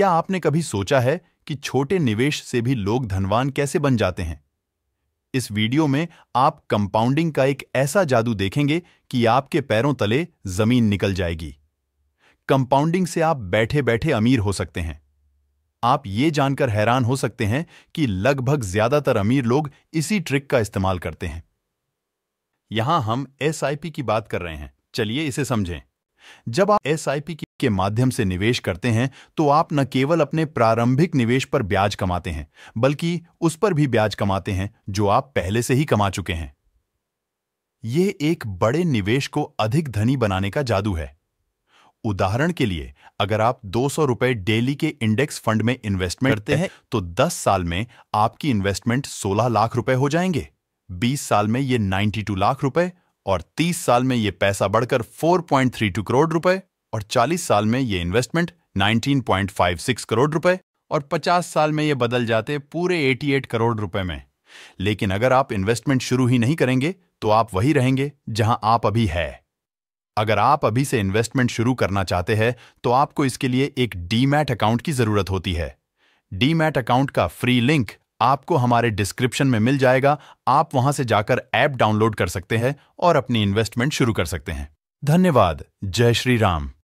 क्या आपने कभी सोचा है कि छोटे निवेश से भी लोग धनवान कैसे बन जाते हैं इस वीडियो में आप कंपाउंडिंग का एक ऐसा जादू देखेंगे कि आपके पैरों तले जमीन निकल जाएगी कंपाउंडिंग से आप बैठे बैठे अमीर हो सकते हैं आप ये जानकर हैरान हो सकते हैं कि लगभग ज्यादातर अमीर लोग इसी ट्रिक का इस्तेमाल करते हैं यहां हम एस की बात कर रहे हैं चलिए इसे समझें जब आप एस की के माध्यम से निवेश करते हैं तो आप न केवल अपने प्रारंभिक निवेश पर ब्याज कमाते हैं बल्कि उस पर भी ब्याज कमाते हैं जो आप पहले से ही कमा चुके हैं यह एक बड़े निवेश को अधिक धनी बनाने का जादू है उदाहरण के लिए अगर आप दो सौ रुपए डेली के इंडेक्स फंड में इन्वेस्टमेंट करते हैं तो 10 साल में आपकी इन्वेस्टमेंट 16 लाख रुपए हो जाएंगे 20 साल में ये 92 लाख रुपए और 30 साल में ये पैसा बढ़कर 4.32 करोड़ रुपए और 40 साल में ये इन्वेस्टमेंट 19.56 करोड़ रुपए और 50 साल में ये बदल जाते पूरे 88 करोड़ रुपए में लेकिन अगर आप इन्वेस्टमेंट शुरू ही नहीं करेंगे तो आप वही रहेंगे जहां आप अभी है अगर आप अभी से इन्वेस्टमेंट शुरू करना चाहते हैं तो आपको इसके लिए एक डीमैट अकाउंट की जरूरत होती है डीमैट अकाउंट का फ्री लिंक आपको हमारे डिस्क्रिप्शन में मिल जाएगा आप वहां से जाकर ऐप डाउनलोड कर सकते हैं और अपनी इन्वेस्टमेंट शुरू कर सकते हैं धन्यवाद जय श्री राम